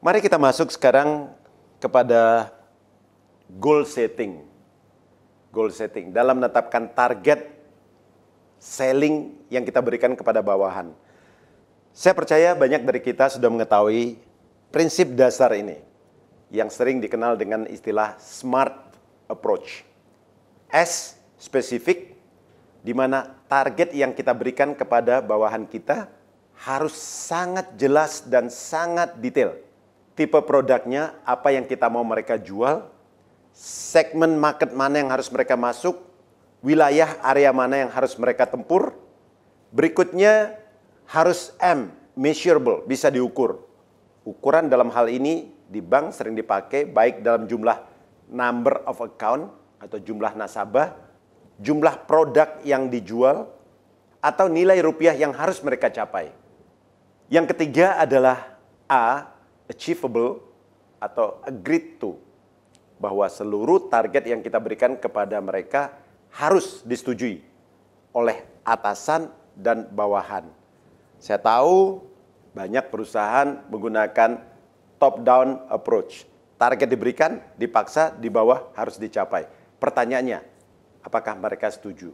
Mari kita masuk sekarang kepada goal setting. Goal setting dalam menetapkan target selling yang kita berikan kepada bawahan. Saya percaya banyak dari kita sudah mengetahui prinsip dasar ini yang sering dikenal dengan istilah smart approach. S spesifik di mana target yang kita berikan kepada bawahan kita harus sangat jelas dan sangat detail tipe produknya, apa yang kita mau mereka jual, segmen market mana yang harus mereka masuk, wilayah area mana yang harus mereka tempur. Berikutnya harus M, measurable, bisa diukur. Ukuran dalam hal ini di bank sering dipakai baik dalam jumlah number of account atau jumlah nasabah, jumlah produk yang dijual, atau nilai rupiah yang harus mereka capai. Yang ketiga adalah A, achievable atau agreed to bahwa seluruh target yang kita berikan kepada mereka harus disetujui oleh atasan dan bawahan. Saya tahu banyak perusahaan menggunakan top down approach. Target diberikan, dipaksa, di bawah harus dicapai. Pertanyaannya, apakah mereka setuju?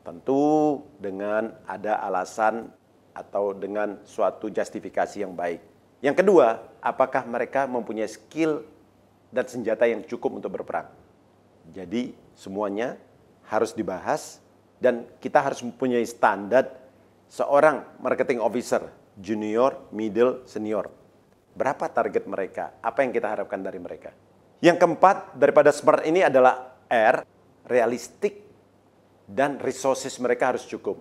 Tentu dengan ada alasan atau dengan suatu justifikasi yang baik. Yang kedua, apakah mereka mempunyai skill dan senjata yang cukup untuk berperang? Jadi semuanya harus dibahas dan kita harus mempunyai standar seorang marketing officer, junior, middle, senior. Berapa target mereka? Apa yang kita harapkan dari mereka? Yang keempat daripada smart ini adalah R, realistik dan resources mereka harus cukup.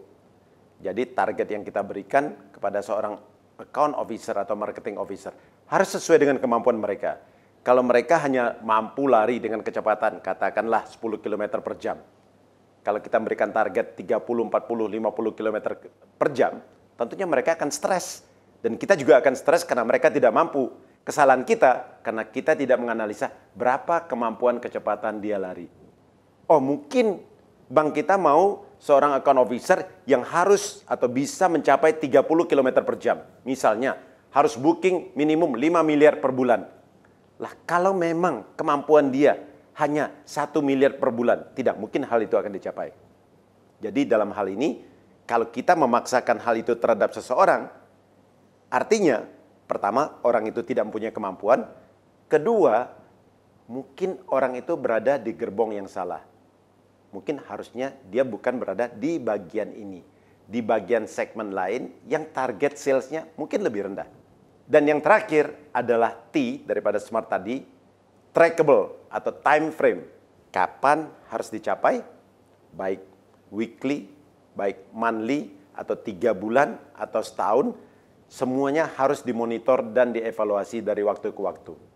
Jadi target yang kita berikan kepada seorang account officer atau marketing officer harus sesuai dengan kemampuan mereka. Kalau mereka hanya mampu lari dengan kecepatan, katakanlah 10 km per jam. Kalau kita memberikan target 30, 40, 50 km per jam, tentunya mereka akan stres. Dan kita juga akan stres karena mereka tidak mampu. Kesalahan kita karena kita tidak menganalisa berapa kemampuan kecepatan dia lari. Oh mungkin bank kita mau seorang account officer yang harus atau bisa mencapai 30 km per jam. Misalnya, harus booking minimum 5 miliar per bulan. Lah kalau memang kemampuan dia hanya 1 miliar per bulan, tidak mungkin hal itu akan dicapai. Jadi dalam hal ini, kalau kita memaksakan hal itu terhadap seseorang, artinya pertama orang itu tidak mempunyai kemampuan, kedua mungkin orang itu berada di gerbong yang salah mungkin harusnya dia bukan berada di bagian ini. Di bagian segmen lain yang target salesnya mungkin lebih rendah. Dan yang terakhir adalah T daripada smart tadi, trackable atau time frame. Kapan harus dicapai? Baik weekly, baik monthly, atau tiga bulan, atau setahun, semuanya harus dimonitor dan dievaluasi dari waktu ke waktu.